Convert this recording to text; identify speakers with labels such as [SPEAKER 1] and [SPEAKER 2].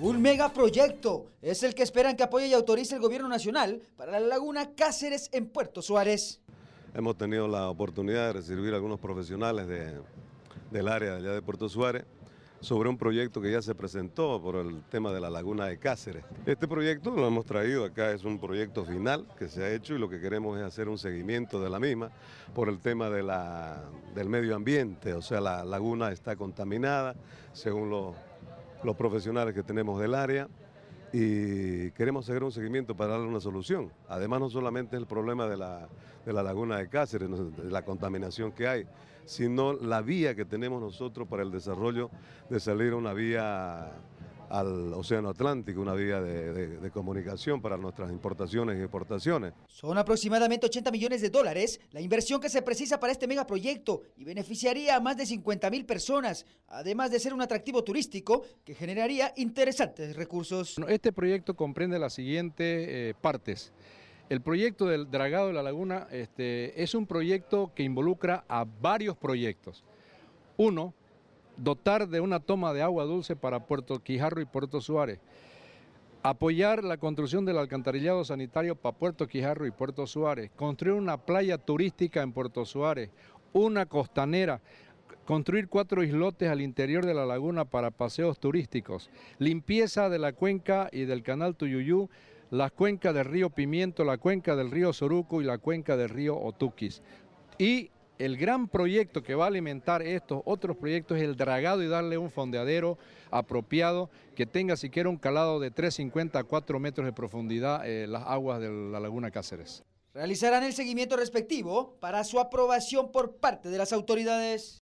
[SPEAKER 1] Un megaproyecto es el que esperan que apoye y autorice el gobierno nacional para la laguna Cáceres en Puerto Suárez.
[SPEAKER 2] Hemos tenido la oportunidad de recibir a algunos profesionales del área allá de Puerto Suárez sobre un proyecto que ya se presentó por el tema de la laguna de Cáceres. Este proyecto lo hemos traído acá, es un proyecto final que se ha hecho y lo que queremos es hacer un seguimiento de la misma por el tema del medio ambiente, o sea, la laguna está contaminada según los los profesionales que tenemos del área y queremos hacer un seguimiento para darle una solución. Además, no solamente el problema de la, de la laguna de Cáceres, de la contaminación que hay, sino la vía que tenemos nosotros para el desarrollo de salir a una vía al Océano Atlántico, una vía de, comunicación para nuestras importaciones y exportaciones.
[SPEAKER 1] Son aproximadamente 80 millones de dólares la inversión que se precisa para este megaproyecto y beneficiaría a más de 50 mil personas, además de ser un atractivo turístico que generaría interesantes recursos.
[SPEAKER 3] Este proyecto comprende las siguientes eh, partes. El proyecto del dragado de la laguna este, es un proyecto que involucra a varios proyectos. Uno, dotar de una toma de agua dulce para Puerto Quijarro y Puerto Suárez, apoyar la construcción del alcantarillado sanitario para Puerto Quijarro y Puerto Suárez, construir una playa turística en Puerto Suárez, una costanera, construir cuatro islotes al interior de la laguna para paseos turísticos, limpieza de la cuenca y del canal Tuyuyú, las cuencas del río Pimiento, la cuenca del río Soruco y la cuenca del río Otuquis. Y el gran proyecto que va a alimentar estos otros proyectos es el dragado y darle un fondeadero apropiado que tenga siquiera un calado de 3,50 a 4 metros de profundidad eh, las aguas de la laguna Cáceres.
[SPEAKER 1] Realizarán el seguimiento respectivo para su aprobación por parte de las autoridades.